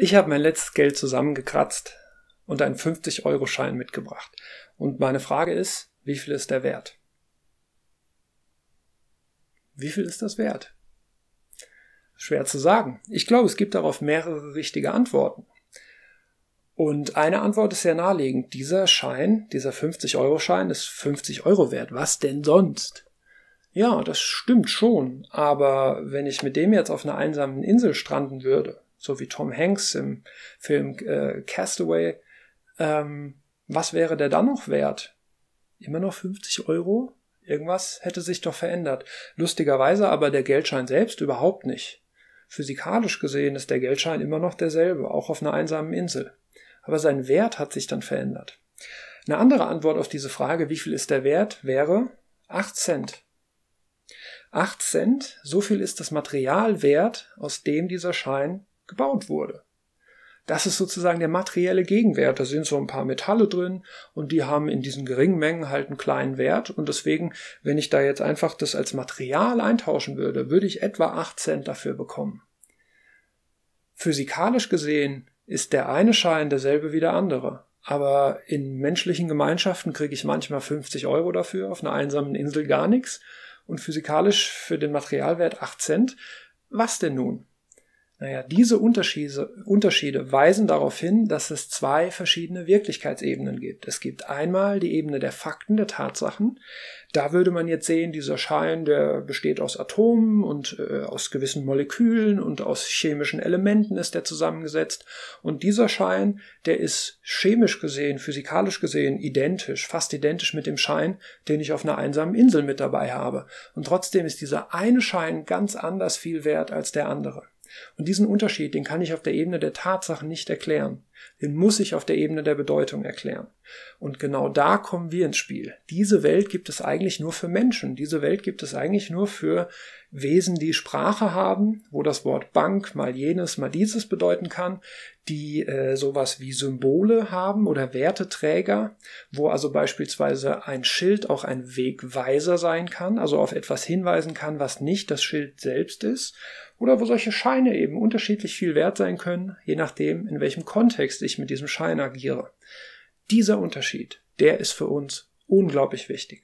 Ich habe mein letztes Geld zusammengekratzt und einen 50-Euro-Schein mitgebracht. Und meine Frage ist, wie viel ist der wert? Wie viel ist das wert? Schwer zu sagen. Ich glaube, es gibt darauf mehrere richtige Antworten. Und eine Antwort ist sehr naheliegend. Dieser Schein, dieser 50-Euro-Schein ist 50 Euro wert. Was denn sonst? Ja, das stimmt schon. Aber wenn ich mit dem jetzt auf einer einsamen Insel stranden würde, so wie Tom Hanks im Film äh, Castaway, ähm, was wäre der dann noch wert? Immer noch 50 Euro? Irgendwas hätte sich doch verändert. Lustigerweise aber der Geldschein selbst überhaupt nicht. Physikalisch gesehen ist der Geldschein immer noch derselbe, auch auf einer einsamen Insel. Aber sein Wert hat sich dann verändert. Eine andere Antwort auf diese Frage, wie viel ist der Wert, wäre 8 Cent. 8 Cent, so viel ist das Material wert, aus dem dieser Schein gebaut wurde. Das ist sozusagen der materielle Gegenwert. Da sind so ein paar Metalle drin und die haben in diesen geringen Mengen halt einen kleinen Wert. Und deswegen, wenn ich da jetzt einfach das als Material eintauschen würde, würde ich etwa 8 Cent dafür bekommen. Physikalisch gesehen ist der eine Schein derselbe wie der andere. Aber in menschlichen Gemeinschaften kriege ich manchmal 50 Euro dafür, auf einer einsamen Insel gar nichts. Und physikalisch für den Materialwert 8 Cent. Was denn nun? Naja, diese Unterschiede, Unterschiede weisen darauf hin, dass es zwei verschiedene Wirklichkeitsebenen gibt. Es gibt einmal die Ebene der Fakten, der Tatsachen. Da würde man jetzt sehen, dieser Schein, der besteht aus Atomen und äh, aus gewissen Molekülen und aus chemischen Elementen ist der zusammengesetzt. Und dieser Schein, der ist chemisch gesehen, physikalisch gesehen identisch, fast identisch mit dem Schein, den ich auf einer einsamen Insel mit dabei habe. Und trotzdem ist dieser eine Schein ganz anders viel wert als der andere. Und diesen Unterschied, den kann ich auf der Ebene der Tatsachen nicht erklären. Den muss ich auf der Ebene der Bedeutung erklären. Und genau da kommen wir ins Spiel. Diese Welt gibt es eigentlich nur für Menschen. Diese Welt gibt es eigentlich nur für Wesen, die Sprache haben, wo das Wort Bank mal jenes, mal dieses bedeuten kann, die äh, sowas wie Symbole haben oder Werteträger, wo also beispielsweise ein Schild auch ein Wegweiser sein kann, also auf etwas hinweisen kann, was nicht das Schild selbst ist, oder wo solche Scheine eben unterschiedlich viel wert sein können, je nachdem, in welchem Kontext Kontext ich mit diesem Schein agiere. Dieser Unterschied, der ist für uns unglaublich wichtig.